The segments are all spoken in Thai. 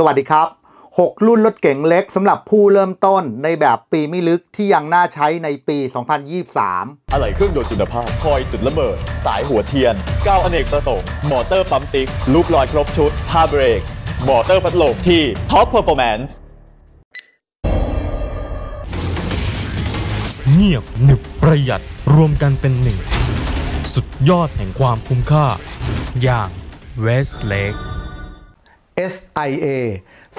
สวัสดีครับ6รุ่นรถเก๋งเล็กสำหรับผู้เริ่มต้นในแบบปีไม่ลึกที่ยังน่าใช้ในปี 2023 อะไรเครื่องยนต์คุณภาพ คอยจุดระเบิด สายหัวเทียนก้าวอเนกประสงค์มอเตอร์ปั๊มติ๊กลูกลอยครบชุดผ้าเบรกมอเตอร์พัดลมที่ ท็อปเพอร์ฟอร์แมนซ์ เงียบหนึบประหยัดรวมกันเป็นหนึ่งสุดยอดแห่งความคุ้มค่า อย่างเวสเลก SIA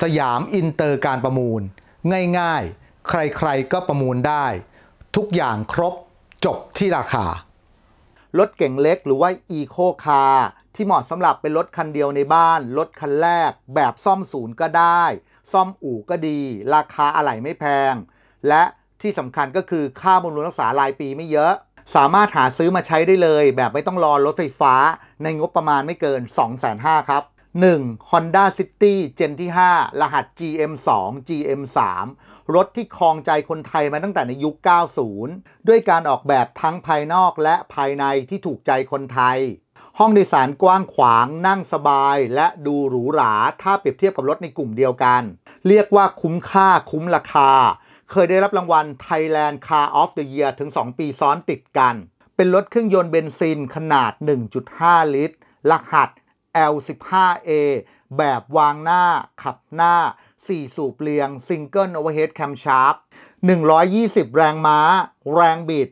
สยามอินเตอร์การประมูล ง่ายๆ ใครๆก็ประมูลได้ ทุกอย่างครบจบที่ราคา รถ เก่งเล็ก หรือว่า Eco Car ที่เหมาะสำหรับ เป็น รถ คันเดียวในบ้าน รถ คันแรก แบบซ่อม ศูนย์ก็ได้ซ่อมอู่ก็ดี ราคาอะไหล่ไม่แพง และที่สำคัญก็คือค่าบำรุงรักษารายปีไม่เยอะ สามารถหาซื้อมาใช้ได้เลย แบบไม่ต้องรอรถไฟฟ้า ในงบประมาณไม่เกิน2,500 0ครับ 1. Honda City เจนที่ 5 รหัส GM2 GM3 รถที่คลองใจคนไทยมาตั้งแต่ในยุค 90 ด้วยการออกแบบทั้งภายนอกและภายในที่ถูกใจคนไทย ห้องโดยสารกว้างขวางนั่งสบายและดูหรูหราถ้าเปรียบเทียบกับรถในกลุ่มเดียวกัน เรียกว่าคุ้มค่าคุ้มราคา เคยได้รับรางวัล Thailand Car of the Year ถึง 2 ปีซ้อนติดกัน เป็นรถเครื่องยนต์เบนซินขนาด 1.5 ลิตรรหัส L15A แบบวางหน้าขับหน้า 4 สูบเรียงเกิลโอเวอร์เฮดแคมชาร์ป120 แรงม้า แรงบิด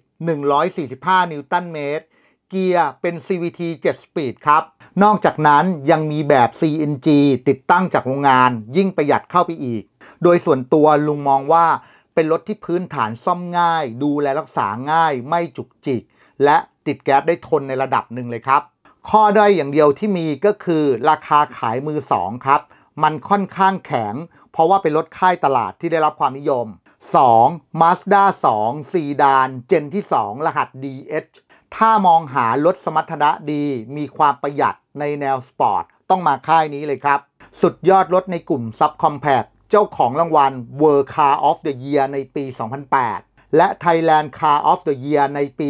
145 นิวตันเมตร เกียร์เป็น CVT 7 Speed ครับนอกจากนั้นยังมีแบบ CNG ติดตั้งจากโรงงานยิ่งประหยัดเข้าไปอีก โดยส่วนตัวลุงมองว่าเป็นรถที่พื้นฐานซ่อมง่ายดูแลรักษาง่ายไม่จุกจิก และติดแก๊สได้ทนในระดับหนึ่งเลยครับข้อด้อยอย่างเดียวที่มีก็คือ ราคาขายมือสองครับ มันค่อนข้างแข็ง เพราะว่าเป็นรถค่ายตลาดที่ได้รับความนิยม 2. Mazda 2ซีดานเจนที่ 2 รหัส DH ถ้ามองหารถสมรรถนะดีมีความประหยัดในแนวสปอร์ต ต้องมาค่ายนี้เลยครับ สุดยอดรถในกลุ่มซับคอมแพคเจ้าของรางวัล World Car of the Year ในปี 2008และ Thailand Car of the Year ในปี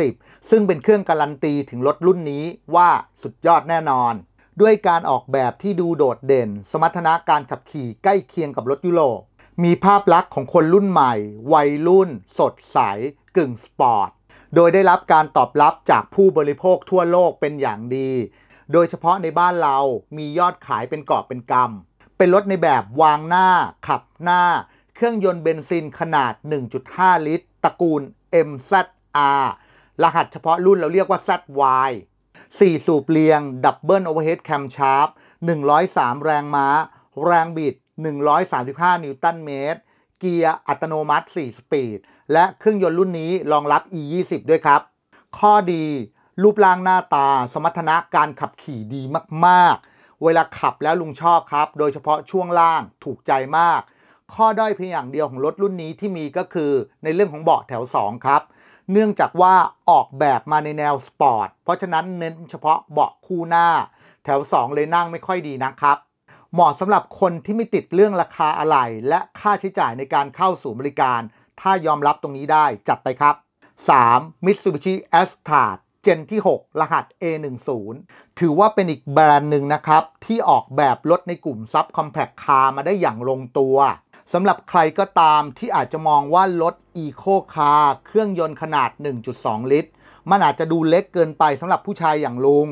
2010 ซึ่งเป็นเครื่องการันตีถึงรถรุ่นนี้ว่าสุดยอดแน่นอน ด้วยการออกแบบที่ดูโดดเด่น สมรรถนะการขับขี่ใกล้เคียงกับรถยุโรปมีภาพลักษณ์ของคนรุ่นใหม่ วัยรุ่น สดใส กึ่งสปอร์ตโดยได้รับการตอบรับจากผู้บริโภคทั่วโลกเป็นอย่างดี โดยเฉพาะในบ้านเรามียอดขายเป็นกอบเป็นกำเป็นรถในแบบวางหน้า ขับหน้าเครื่องยนต์เบนซินขนาด 1.5 ลิตร ตระกูล MZR รหัสเฉพาะรุ่นเราเรียกว่า ZY 4 สูบเรียงดับเบิลโอเวอร์เฮดแคมชาร์ป103 แรงม้า แรงบิด 135 นิวตันเมตร เกียร์อัตโนมัติ 4 สปีด และเครื่องยนต์รุ่นนี้รองรับ E20 ด้วยครับ ข้อดี รูปร่างหน้าตาสมรรถนะการขับขี่ดีมากๆ เวลาขับแล้วลุงชอบครับโดยเฉพาะช่วงล่างถูกใจมากข้อด้อยเพียงอย่างเดียวของรถรุ่นนี้ที่มีก็คือ ในเรื่องของเบาะแถว 2 ครับ เนื่องจากว่าออกแบบมาในแนวสปอร์ต เพราะฉะนั้นเน้นเฉพาะเบาะคู่หน้า แถว 2 เลยนั่งไม่ค่อยดีนะครับ เหมาะสำหรับคนที่ไม่ติดเรื่องราคาอะไหล่และค่าใช้จ่ายในการเข้าสู่บริการ ถ้ายอมรับตรงนี้ได้จัดไปครับ 3. Mitsubishi a s t a r เจนที่ 6 รหัส A10 ถือว่าเป็นอีกแบรนด์หนึ่งนะครับที่ออกแบบรถในกลุ่มซับคอมแพคคาร์มาได้อย่างลงตัวสำหรับใครก็ตามที่อาจจะมองว่า รถอีโคคาร์เครื่องยนต์ขนาด 1.2 ลิตร มันอาจจะดูเล็กเกินไปสำหรับผู้ชายอย่างลุง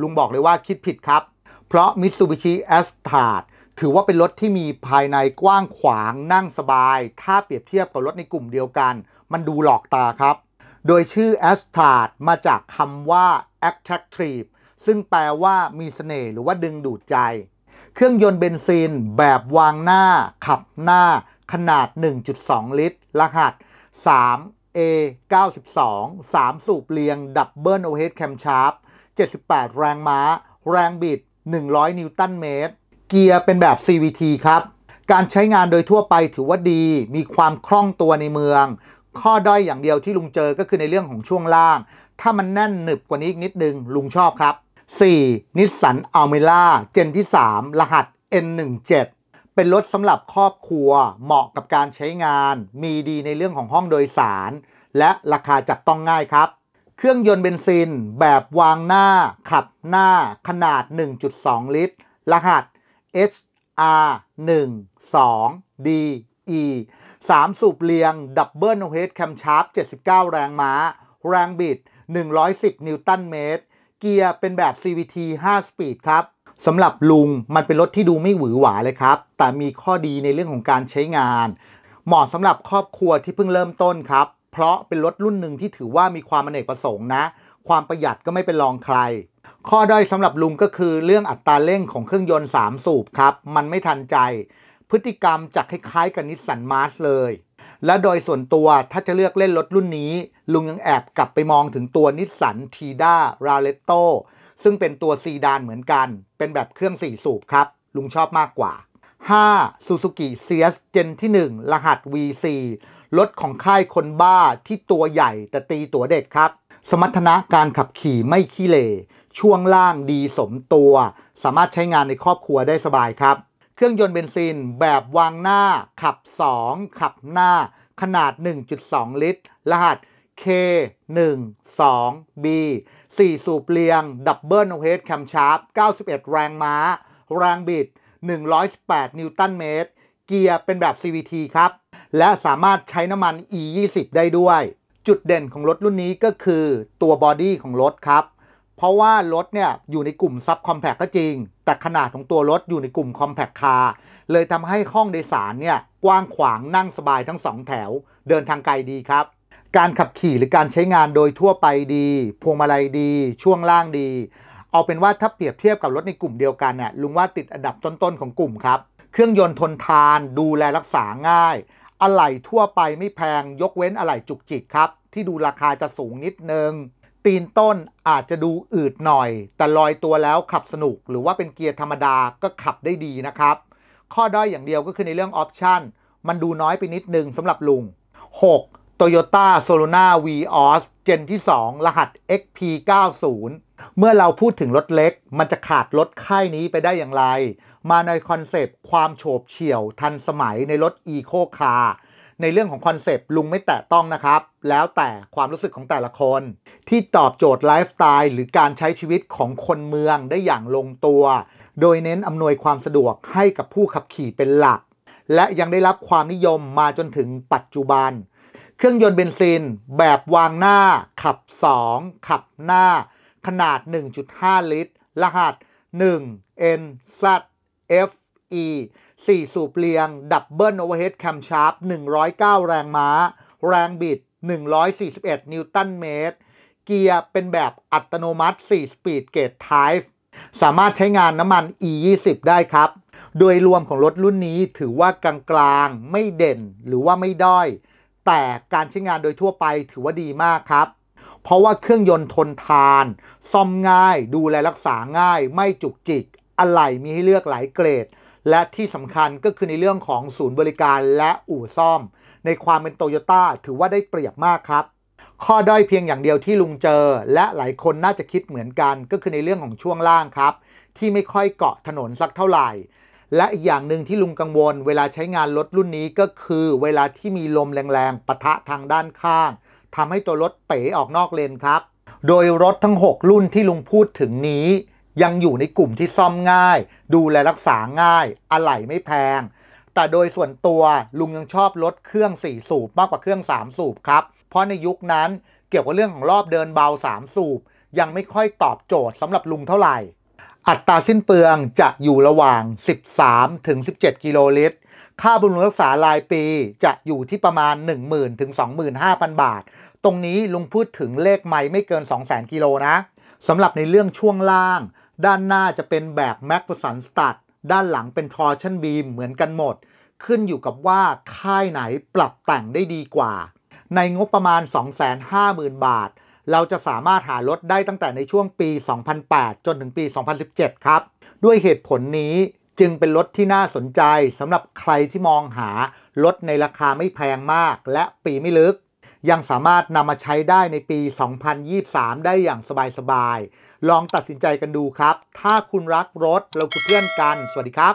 ลุงบอกเลยว่าคิดผิดครับ เพราะ Mitsubishi a s t a r ถือว่าเป็นรถที่มีภายในกว้างขวางนั่งสบาย ถ้าเปรียบเทียบกับรถในกลุ่มเดียวกัน มันดูหลอกตาครับ โดยชื่อ a s t a r มาจากคำว่า attractive ซึ่งแปลว่ามีสเสน่ห์หรือว่าดึงดูดใจเครื่องยนต์เบนซินแบบวางหน้าขับหน้าขนาด 1.2 ลิตร รหัส 3A92 3 สูบเรียงดับเบิลโอเฮดแคมชาร์ป78 แรงม้า แรงบิด 100 นิวตันเมตร เกียร์เป็นแบบ CVT ครับ การใช้งานโดยทั่วไปถือว่าดีมีความคล่องตัวในเมือง ข้อด้อยอย่างเดียวที่ลุงเจอก็คือในเรื่องของช่วงล่าง ถ้ามันแน่นหนึบกว่านี้อีกนิดนึงลุงชอบครับ 4. นิสสันอัลเมล่าเจนที่ 3 รหัส N17 เป็นรถสำหรับครอบครัว เหมาะกับการใช้งาน มีดีในเรื่องของห้องโดยสาร และราคาจับต้องง่ายครับ เครื่องยนต์เบนซิน แบบวางหน้า ขับหน้า ขนาด 1.2 ลิตร รหัส HR12DE 3 สูบเรียง ดับเบิลโอเฮดแคมชาร์ป79 แรงม้า แรงบิด 110 นิวตันเมตรเกียร์เป็นแบบ CVT 5 สปีดครับสำหรับลุงมันเป็นรถที่ดูไม่หวือหวาเลยครับ แต่มีข้อดีในเรื่องของการใช้งาน เหมาะสำหรับครอบครัวที่เพิ่งเริ่มต้นครับ เพราะเป็นรถรุ่นหนึ่งที่ถือว่ามีความอเนกประสงค์นะ ความประหยัดก็ไม่เป็นรองใคร ข้อด้อยสำหรับลุงก็คือเรื่องอัตราเร่งของเครื่องยนต์ 3 สูบครับมันไม่ทันใจพฤติกรรมจะคล้ายๆกับนิสสันมาร์สเลย และโดยส่วนตัวถ้าจะเลือกเล่นรถรุ่นนี้ ลุงยังแอบกลับไปมองถึงตัวนิสสันทีด้าราเลตโตซึ่งเป็นตัวซีดานเหมือนกัน เป็นแบบเครื่องสี่สูบครับ ลุงชอบมากกว่า 5. Suzuki CS เจนที่1 รหัส VC รถของค่ายคนบ้าที่ตัวใหญ่แต่ตีตัวเด็กครับ สมรรถนะการขับขี่ไม่ขี้เล ช่วงล่างดีสมตัว สามารถใช้งานในครอบครัวได้สบายครับเครื่องยนต์เบนซิน แบบวางหน้าขับ 2 ขับหน้า ขนาด 1.2 ลิตร รหัส K12B 4 สูบเรียงดับเบิลโอเฮดแคมชาร์ป91 แรงม้า แรงบิด 118 นิวตันเมตร เกียร์เป็นแบบ CVT ครับ และสามารถใช้น้ำมัน E20 ได้ด้วย จุดเด่นของรถรุ่นนี้ก็คือตัวบอดี้ของรถครับเพราะว่ารถเนี่ยอยู่ในกลุ่มซับคอมแพคก็จริง แต่ขนาดของตัวรถอยู่ในกลุ่มคอมแพคคาร์เลยทำให้ห้องโดยสารเนี่ยกว้างขวางนั่งสบายทั้งสองแถว เดินทางไกลดีครับ การขับขี่หรือการใช้งานโดยทั่วไปดี พวงมาลัยดี ช่วงล่างดี เอาเป็นว่าถ้าเปรียบเทียบกับรถในกลุ่มเดียวกันน่ยลุงว่าติดอันดับต้นๆของกลุ่มครับ เครื่องยนต์ทนทานดูแลรักษาง่าย อะไหล่ทั่วไปไม่แพงยกเว้นอะไหล่จุกจิกครับ ที่ดูราคาจะสูงนิดนึงตีนต้นอาจจะดูอืดหน่อย แต่ลอยตัวแล้วขับสนุกหรือว่าเป็นเกียร์ธรรมดาก็ขับได้ดีนะครับ ข้อด้อยอย่างเดียวก็คือในเรื่องออปชันมันดูน้อยไปนิดนึงสำหรับลุง 6. Toyota Solona v อ o s เจนที่ 2 รหัส XP90 เมื่อเราพูดถึงรถเล็ก มันจะขาดรถค่ายนี้ไปได้อย่างไร มาในคอนเซปต์ความโฉบเฉี่ยว ทันสมัยในรถอีโคคารในเรื่องของคอนเซปต์ลุงไม่แตะต้องนะครับ แล้วแต่ความรู้สึกของแต่ละคน ที่ตอบโจทย์ไลฟ์สไตล์หรือการใช้ชีวิตของคนเมืองได้อย่างลงตัว โดยเน้นอำนวยความสะดวกให้กับผู้ขับขี่เป็นหลัก และยังได้รับความนิยมมาจนถึงปัจจุบัน เครื่องยนต์เบนซิน แบบวางหน้าขับ 2 ขับหน้า ขนาด 1.5 ลิตร รหัส1 n z f e 4 สูบเรียง ดับเบิลโอเวอร์เฮดแคมชาร์ป109 แรงม้า แรงบิด 141 นิวตันเมตร เกียร์เป็นแบบอัตโนมัติ4สปีดเกตไทป์สามารถใช้งานน้ำมัน E20 ได้ครับ โดยรวมของรถรุ่นนี้ถือว่ากลางๆ ไม่เด่นหรือว่าไม่ด้อย แต่การใช้งานโดยทั่วไปถือว่าดีมากครับ เพราะว่าเครื่องยนต์ทนทาน ซ่อมง่ายดูแลรักษาง่ายไม่จุกจิกอะไหล่มีให้เลือกหลายเกรดและที่สำคัญก็คือในเรื่องของศูนย์บริการและอู่ซ่อม ในความเป็นโตโยต้าถือว่าได้เปรียบมากครับ ข้อด้อยเพียงอย่างเดียวที่ลุงเจอ และหลายคนน่าจะคิดเหมือนกันก็คือในเรื่องของช่วงล่างครับ ที่ไม่ค่อยเกาะถนนสักเท่าไหร่ และอีกอย่างหนึ่งที่ลุงกังวลเวลาใช้งานรถรุ่นนี้ก็คือ เวลาที่มีลมแรงๆปะทะทางด้านข้างทำให้ตัวรถเป๋ออกนอกเลนครับ โดยรถทั้ง 6 รุ่นที่ลุงพูดถึงนี้ยังอยู่ในกลุ่มที่ซ่อมง่าย ดูแลรักษาง่าย อะไหล่ไม่แพง แต่โดยส่วนตัวลุงยังชอบรถเครื่อง 4 สูบ มากกว่าเครื่อง 3 สูบครับ เพราะในยุคนั้นเกี่ยวกับเรื่องของรอบเดินเบา 3 สูบ ยังไม่ค่อยตอบโจทย์สำหรับลุงเท่าไหร่ อัตราสิ้นเปลืองจะอยู่ระหว่าง 13ถึง17 กิโลลิตร ค่าบำรุงรักษารายปีจะอยู่ที่ประมาณ10,000ถึง25,000บาท ตรงนี้ลุงพูดถึงเลขไม่ไม่เกิน200,000กิโลนะสำหรับในเรื่องช่วงล่างด้านหน้าจะเป็นแบบแม็กฟอร์สันสตัดด้านหลังเป็นทอร์ชันบีมเหมือนกันหมด ขึ้นอยู่กับว่าค่ายไหนปรับแต่งได้ดีกว่า ในงบประมาณ 250,000 บาท เราจะสามารถหารถได้ตั้งแต่ในช่วงปี 2008 จนถึงปี 2017 ครับ ด้วยเหตุผลนี้จึงเป็นรถที่น่าสนใจสำหรับใครที่มองหา รถในราคาไม่แพงมากและปีไม่ลึก ยังสามารถนำมาใช้ได้ในปี 2023 ได้อย่างสบายๆลองตัดสินใจกันดูครับ ถ้าคุณรักรถเราคือเพื่อนกัน สวัสดีครับ